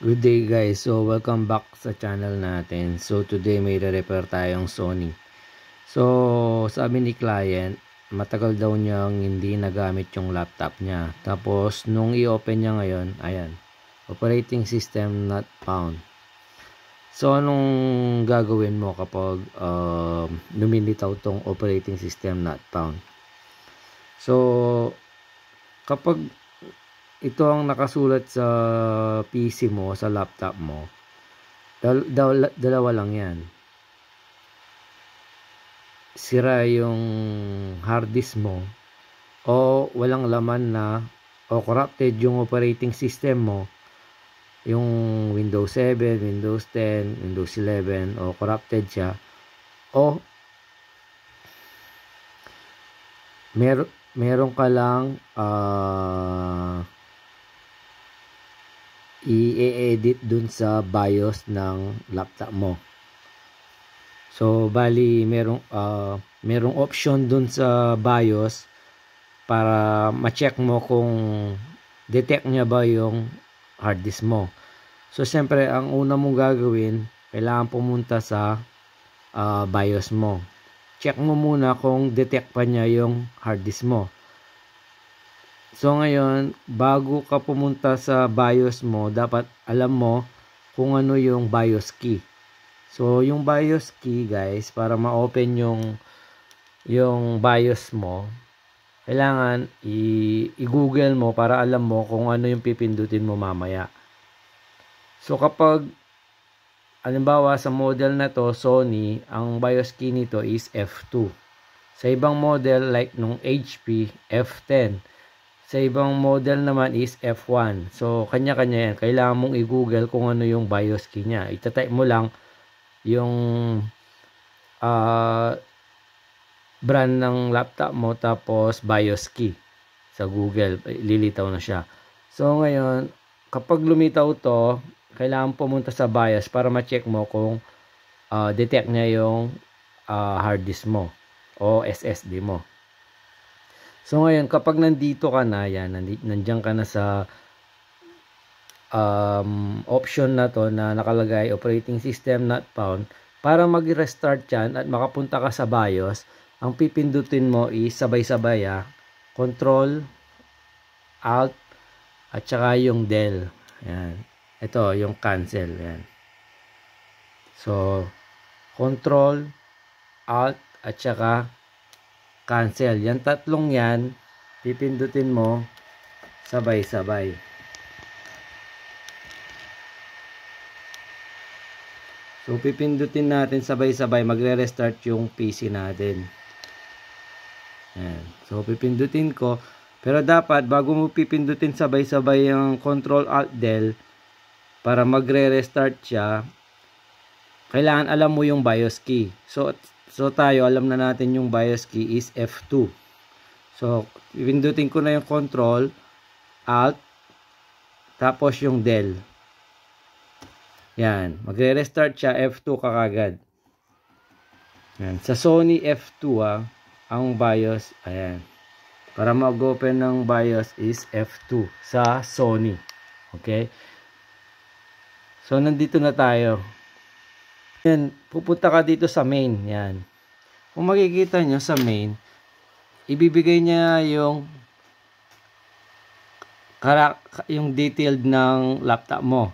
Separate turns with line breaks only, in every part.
Good day guys, so welcome back sa channel natin. So today may re-repair tayong Sony. So sabi ni client, matagal daw niyang hindi nagamit yung laptop niya. Tapos nung i-open niya ngayon, ayan, operating system not found. So anong gagawin mo kapag uh, lumilitaw tong operating system not found? So kapag ito ang nakasulat sa PC mo, sa laptop mo. Dal dal dalawa lang yan. Sira yung hard disk mo o walang laman na o corrupted yung operating system mo yung Windows 7, Windows 10, Windows 11 o corrupted siya o mer meron ka lang uh, i-edit dun sa BIOS ng laptop mo. So bali merong uh, merong option dun sa BIOS para ma-check mo kung detect niya ba yung hard disk mo. So siyempre ang una mong gagawin, kailangan pumunta sa uh, BIOS mo. Check mo muna kung detect pa niya yung hard disk mo. So ngayon, bago ka pumunta sa BIOS mo, dapat alam mo kung ano yung BIOS key. So yung BIOS key guys, para ma-open yung yung BIOS mo, kailangan i-google mo para alam mo kung ano yung pipindutin mo mamaya. So kapag halimbawa sa model na to Sony, ang BIOS key nito is F2. Sa ibang model like nung HP, F10. Sa ibang model naman is F1. So, kanya-kanya yan. Kailangan mong i-google kung ano yung BIOS key niya. Itatype mo lang yung uh, brand ng laptop mo tapos BIOS key sa Google. Lilitaw na siya. So, ngayon, kapag lumitaw to, kailangan pumunta sa BIOS para ma-check mo kung uh, detect niya yung uh, hard disk mo o SSD mo. So ngayon, kapag nandito ka na, yan, nandiyan ka na sa um, option na to na nakalagay operating system not found, para mag-restart yan at makapunta ka sa BIOS, ang pipindutin mo is sabay-sabay ah, Control, Alt, at saka yung del. Yan. Ito, yung cancel. Yan. So, Control, Alt, at saka cancel. Yan tatlong yan, pipindutin mo sabay-sabay. So pipindutin natin sabay-sabay, magre-restart yung PC natin. Yan. So pipindutin ko, pero dapat bago mo pipindutin sabay-sabay yung Control Alt Del para magre-restart siya, kailangan alam mo yung BIOS key. So So tayo, alam na natin yung BIOS key is F2. So, pindutin ko na yung control, alt, tapos yung del. Yan. Magre-restart siya, F2 kakagad. Yan. Sa Sony F2 ah, ang BIOS, ayan. Para mag-open ng BIOS is F2 sa Sony. Okay? So, nandito na tayo. Then, pupunta ka dito sa main. Yan. Kung makikita nyo sa main, ibibigay niya yung yung detailed ng laptop mo.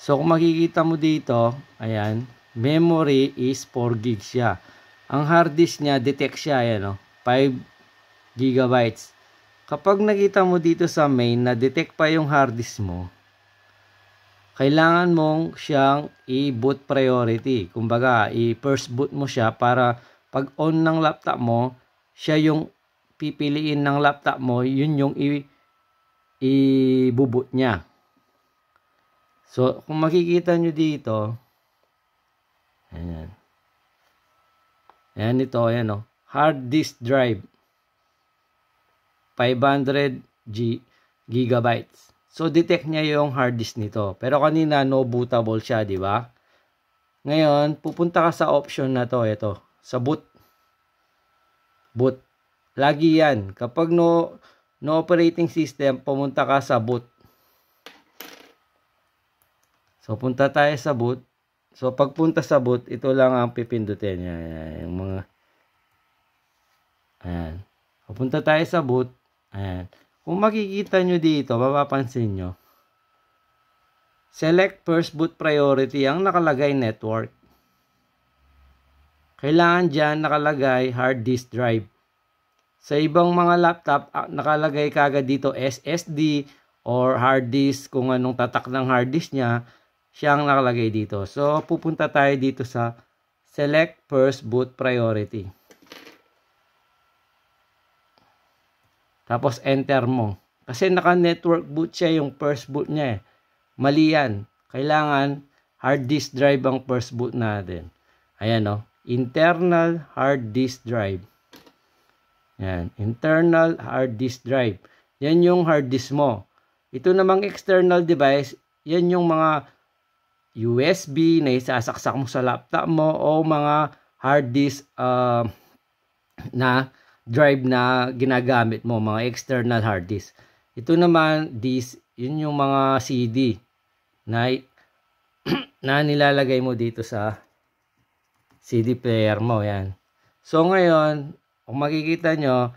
So, kung makikita mo dito, ayan, memory is 4 gigs siya. Ang hard disk niya, detect siya, ayan o, 5 gigabytes. Kapag nakita mo dito sa main na detect pa yung hard disk mo, kailangan mong siyang i-boot priority. Kumbaga, i-first boot mo siya para pag on ng laptop mo, siya yung pipiliin ng laptop mo, yun yung i- i-boot niya. So, kung makikita nyo dito, ayan. Ayan ito, ayan o. Oh. Hard disk drive. 500 G gigabytes. So, detect niya yung hard disk nito. Pero kanina, no bootable siya, di ba? Ngayon, pupunta ka sa option na to, ito, sa boot. Boot. Lagi yan. Kapag no, no operating system, pumunta ka sa boot. So, punta tayo sa boot. So, pagpunta sa boot, ito lang ang pipindutin. niya, yung mga... Ayan. Pupunta tayo sa boot. Ayan. Kung makikita nyo dito, mapapansin nyo, select first boot priority ang nakalagay network. Kailangan dyan nakalagay hard disk drive. Sa ibang mga laptop, ah, nakalagay kagad dito SSD or hard disk kung anong tatak ng hard disk niya, siya ang nakalagay dito. So, pupunta tayo dito sa select first boot priority. Tapos enter mo. Kasi naka-network boot siya yung first boot niya eh. Mali yan. Kailangan hard disk drive ang first boot natin. Ayan o. Oh. Internal hard disk drive. Yan. Internal hard disk drive. Yan yung hard disk mo. Ito namang external device, yan yung mga USB na isasaksak mo sa laptop mo o mga hard disk uh, na drive na ginagamit mo, mga external hard disk. Ito naman, this, yun yung mga CD na, na nilalagay mo dito sa CD player mo. Yan. So ngayon, kung makikita nyo,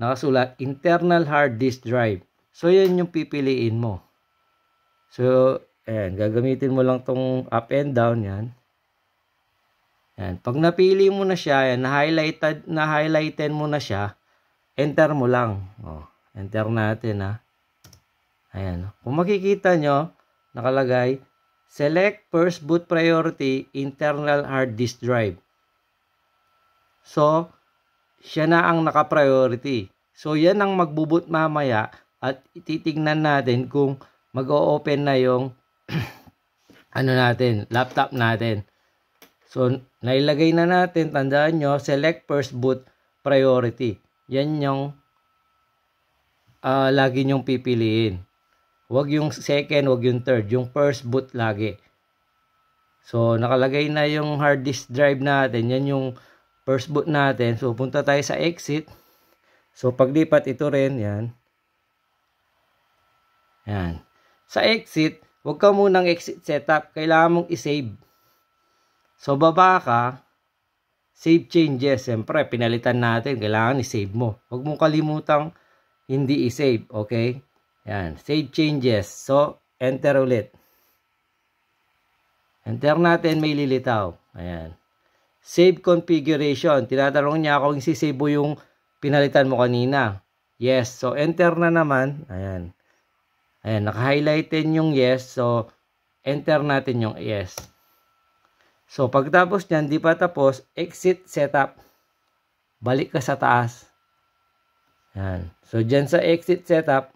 nakasulat internal hard disk drive. So yan yung pipiliin mo. So, ayan, gagamitin mo lang tong up and down yan. Yan. Pag napili mo na siya, yan, na-highlighted, na-highlighten mo na siya, enter mo lang. O, oh, enter natin ha. Ayan. Kung makikita nyo, nakalagay, select first boot priority internal hard disk drive. So, siya na ang naka-priority. So, yan ang magbubut mamaya at titignan natin kung mag-o-open na yung ano natin, laptop natin. So, nailagay na natin, tandaan nyo, select first boot priority. Yan yung uh, lagi nyong pipiliin. Huwag yung second, huwag yung third. Yung first boot lagi. So, nakalagay na yung hard disk drive natin. Yan yung first boot natin. So, punta tayo sa exit. So, paglipat ito rin. Yan. Yan. Sa exit, huwag ka munang exit setup. Kailangan mong isave. So, baba ka, save changes. Siyempre, pinalitan natin. Kailangan i-save mo. Huwag mong kalimutang hindi i-save. Okay? Yan. Save changes. So, enter ulit. Enter natin, may lilitaw. Ayan. Save configuration. Tinatanong niya ako kung isi-save mo yung pinalitan mo kanina. Yes. So, enter na naman. Ayan. Ayan. Naka-highlighted yung yes. So, enter natin yung yes. So, pagtapos niyan, di pa tapos, exit setup. Balik ka sa taas. Yan. So, dyan sa exit setup,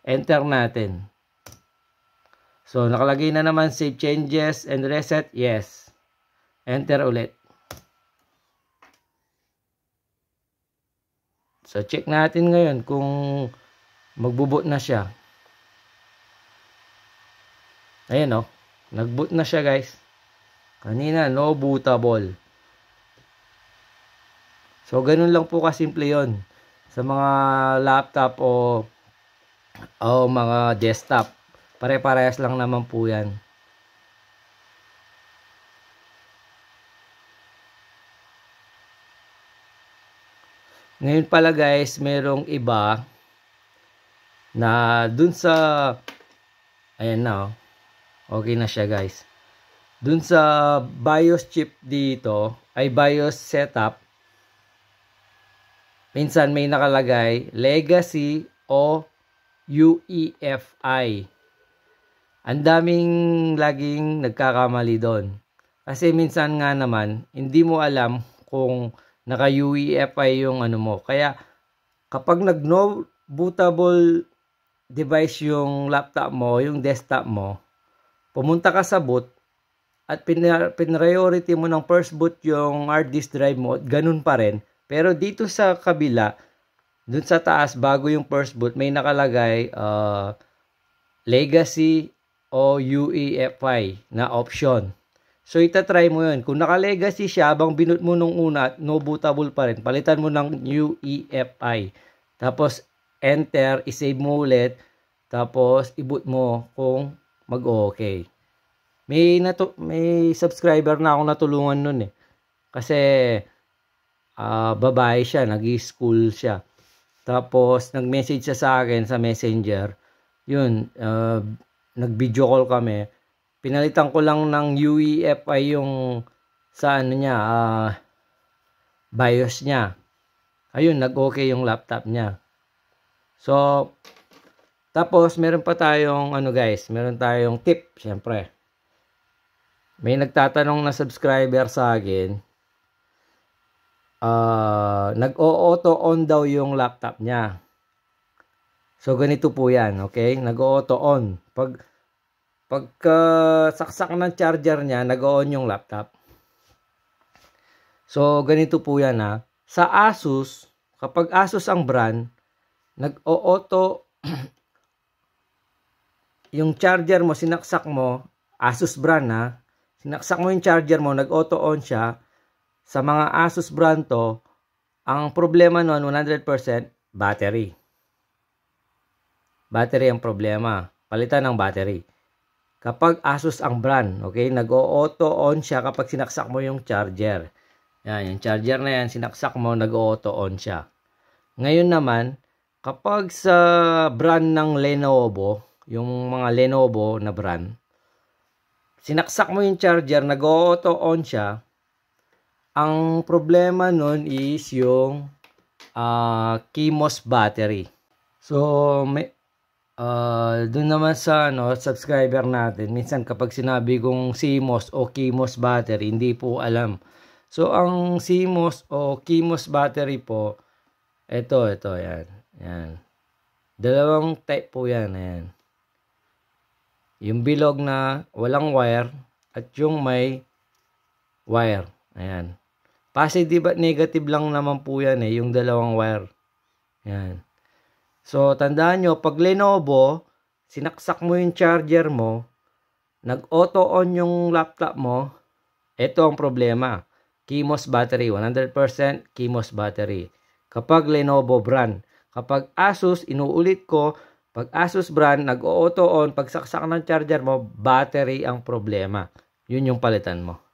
enter natin. So, nakalagay na naman save changes and reset. Yes. Enter ulit. So, check natin ngayon kung magbubot na siya. Ayan o. Oh. Nagboot na siya guys. Kanina, no bootable. So, ganun lang po kasimple yon sa mga laptop o, o mga desktop. Pare-parehas lang naman po yan. Ngayon pala guys, merong iba na dun sa ayan na oh, Okay na siya guys. Dun sa BIOS chip dito, ay BIOS setup, minsan may nakalagay legacy o UEFI. Ang daming laging nagkakamali doon. Kasi minsan nga naman, hindi mo alam kung naka-UEFI yung ano mo. Kaya kapag nag-no bootable device yung laptop mo, yung desktop mo, pumunta ka sa boot at pinriority mo ng first boot yung hard disk drive mo, ganun pa rin. Pero dito sa kabila, dun sa taas, bago yung first boot, may nakalagay uh, legacy o UEFI na option. So, itatry mo yun. Kung naka-legacy siya, habang binut mo nung una, no bootable pa rin. Palitan mo ng UEFI. Tapos, enter, isave mo ulit. Tapos, i-boot mo kung mag-okay. May natu may subscriber na ako natulungan noon eh. Kasi uh, babae siya, nag-school siya. Tapos nag-message siya sa akin sa Messenger. Yun, uh, nag-video call kami. Pinalitan ko lang ng UEFI yung sa ano niya, uh, BIOS niya. Ayun, nag-okay yung laptop niya. So, tapos, meron pa tayong, ano guys, meron tayong tip, syempre. May nagtatanong na subscriber sa akin, uh, ah, nag-auto on daw yung laptop niya. So, ganito po yan, okay? Nag-auto on. Pag, pagka uh, saksak ng charger niya, nag-on yung laptop. So, ganito po yan ha. Sa Asus, kapag Asus ang brand, nag-auto yung charger mo, sinaksak mo, Asus brand ha, sinaksak mo yung charger mo, nag-auto on siya, sa mga Asus brand to, ang problema nun, 100% battery. Battery ang problema. Palitan ng battery. Kapag Asus ang brand, okay, nag-auto on siya kapag sinaksak mo yung charger. Yan, yung charger na yan, sinaksak mo, nag-auto on siya. Ngayon naman, kapag sa brand ng Lenovo, yung mga Lenovo na brand, sinaksak mo yung charger, nag-auto on siya, ang problema nun is yung uh, Kimos battery. So, may, uh, dun naman sa no, subscriber natin, minsan kapag sinabi kong CMOS o Kimos battery, hindi po alam. So, ang CMOS o Kimos battery po, ito, ito, yan. Yan. Dalawang type po yan, yan yung bilog na walang wire at yung may wire. Ayan. Positive at negative lang naman po yan eh, yung dalawang wire. Ayan. So, tandaan nyo, pag Lenovo, sinaksak mo yung charger mo, nag-auto on yung laptop mo, ito ang problema. Kimos battery, 100% Kimos battery. Kapag Lenovo brand. Kapag Asus, inuulit ko, pag Asus brand, nag-auto on, pagsaksak ng charger mo, battery ang problema. Yun yung palitan mo.